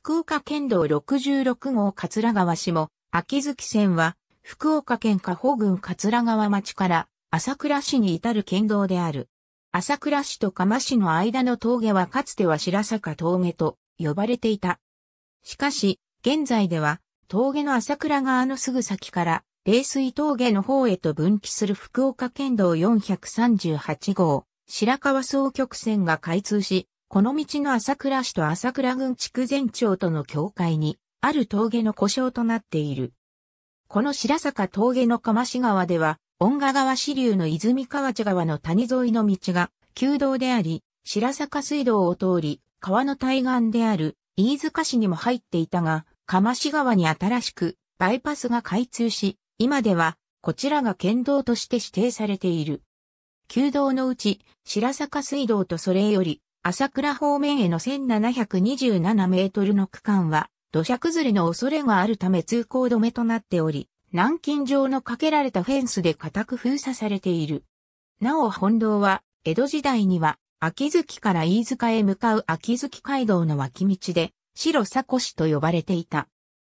福岡県道66号桂川市も、秋月線は、福岡県加保郡桂川町から朝倉市に至る県道である。朝倉市と釜市の間の峠はかつては白坂峠と呼ばれていた。しかし、現在では峠の朝倉川のすぐ先から冷水峠の方へと分岐する福岡県道438号、白川総局線が開通し、この道の朝倉市と朝倉郡地区町との境界に、ある峠の故障となっている。この白坂峠の釜石川では、恩賀川支流の泉河内川の谷沿いの道が、旧道であり、白坂水道を通り、川の対岸である、飯塚市にも入っていたが、釜石川に新しく、バイパスが開通し、今では、こちらが県道として指定されている。旧道のうち、白坂水道とそれより、朝倉方面への1727メートルの区間は土砂崩れの恐れがあるため通行止めとなっており、南京城のかけられたフェンスで固く封鎖されている。なお本堂は、江戸時代には、秋月から飯塚へ向かう秋月街道の脇道で、白坂市と呼ばれていた。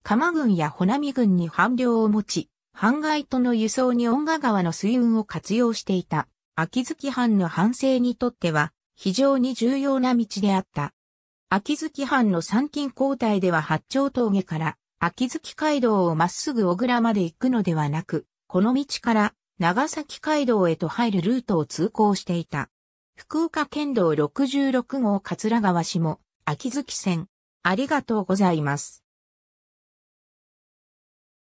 鎌郡や穂波郡に半量を持ち、半外との輸送に恩賀川の水運を活用していた、秋月藩の藩省にとっては、非常に重要な道であった。秋月藩の参勤交代では八丁峠から秋月街道をまっすぐ小倉まで行くのではなく、この道から長崎街道へと入るルートを通行していた。福岡県道66号桂川市も秋月線。ありがとうございます。